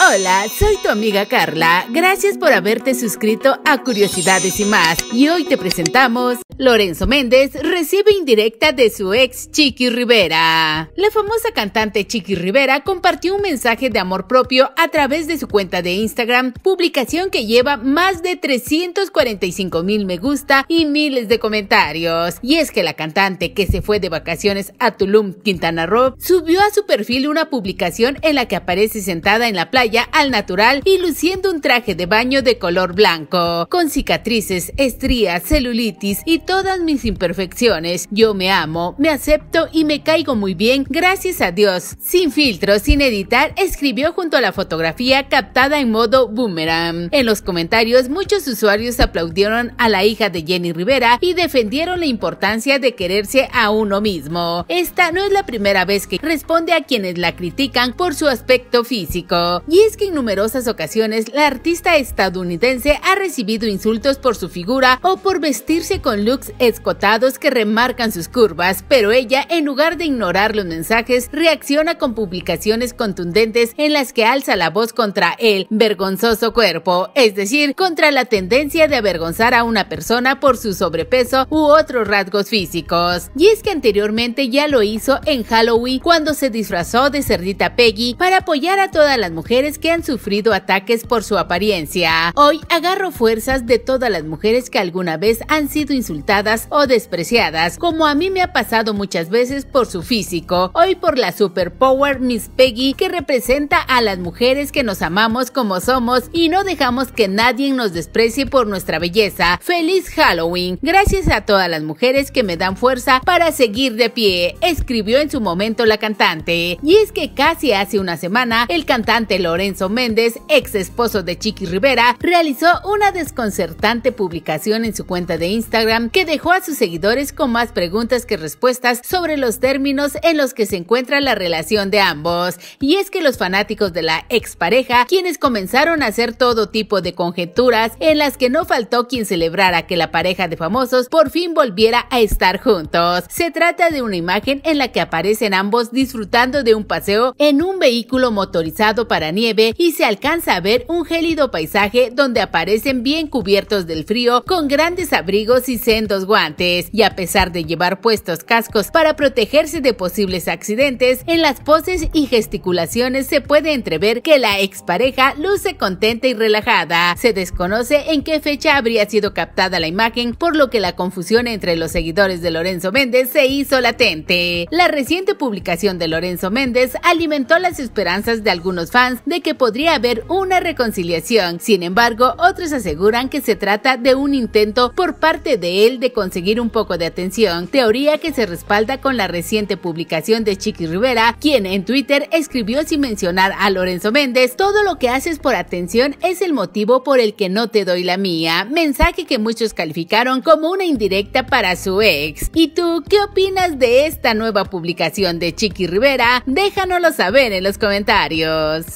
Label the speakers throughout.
Speaker 1: Hola, soy tu amiga Carla. Gracias por haberte suscrito a Curiosidades y más. Y hoy te presentamos Lorenzo Méndez recibe indirecta de su ex Chiqui Rivera. La famosa cantante Chiqui Rivera compartió un mensaje de amor propio a través de su cuenta de Instagram, publicación que lleva más de 345 mil me gusta y miles de comentarios. Y es que la cantante que se fue de vacaciones a Tulum, Quintana Roo, subió a su perfil una publicación en la que aparece sentada en la playa al natural y luciendo un traje de baño de color blanco. Con cicatrices, estrías, celulitis y todas mis imperfecciones, yo me amo, me acepto y me caigo muy bien, gracias a Dios. Sin filtro, sin editar, escribió junto a la fotografía captada en modo boomerang. En los comentarios, muchos usuarios aplaudieron a la hija de Jenny Rivera y defendieron la importancia de quererse a uno mismo. Esta no es la primera vez que responde a quienes la critican por su aspecto físico. Y es que en numerosas ocasiones la artista estadounidense ha recibido insultos por su figura o por vestirse con looks escotados que remarcan sus curvas, pero ella, en lugar de ignorar los mensajes, reacciona con publicaciones contundentes en las que alza la voz contra el vergonzoso cuerpo, es decir, contra la tendencia de avergonzar a una persona por su sobrepeso u otros rasgos físicos. Y es que anteriormente ya lo hizo en Halloween cuando se disfrazó de cerdita Peggy para apoyar a todas las mujeres que han sufrido ataques por su apariencia. Hoy agarro fuerzas de todas las mujeres que alguna vez han sido insultadas o despreciadas, como a mí me ha pasado muchas veces por su físico, hoy por la superpower Miss Peggy que representa a las mujeres que nos amamos como somos y no dejamos que nadie nos desprecie por nuestra belleza. Feliz Halloween. Gracias a todas las mujeres que me dan fuerza para seguir de pie, escribió en su momento la cantante. Y es que casi hace una semana el cantante Lore Lorenzo Méndez, ex esposo de Chiqui Rivera, realizó una desconcertante publicación en su cuenta de Instagram que dejó a sus seguidores con más preguntas que respuestas sobre los términos en los que se encuentra la relación de ambos. Y es que los fanáticos de la expareja, quienes comenzaron a hacer todo tipo de conjeturas en las que no faltó quien celebrara que la pareja de famosos por fin volviera a estar juntos. Se trata de una imagen en la que aparecen ambos disfrutando de un paseo en un vehículo motorizado para nieve y se alcanza a ver un gélido paisaje donde aparecen bien cubiertos del frío con grandes abrigos y sendos guantes. Y a pesar de llevar puestos cascos para protegerse de posibles accidentes, en las poses y gesticulaciones se puede entrever que la expareja luce contenta y relajada. Se desconoce en qué fecha habría sido captada la imagen, por lo que la confusión entre los seguidores de Lorenzo Méndez se hizo latente. La reciente publicación de Lorenzo Méndez alimentó las esperanzas de algunos fans de que podría haber una reconciliación. Sin embargo, otros aseguran que se trata de un intento por parte de él de conseguir un poco de atención, teoría que se respalda con la reciente publicación de Chiqui Rivera, quien en Twitter escribió sin mencionar a Lorenzo Méndez, todo lo que haces por atención es el motivo por el que no te doy la mía, mensaje que muchos calificaron como una indirecta para su ex. ¿Y tú qué opinas de esta nueva publicación de Chiqui Rivera? Déjanoslo saber en los comentarios.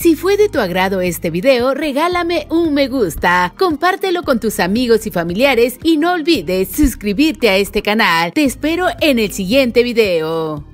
Speaker 1: Si fue de tu agrado este video, regálame un me gusta, compártelo con tus amigos y familiares y no olvides suscribirte a este canal. Te espero en el siguiente video.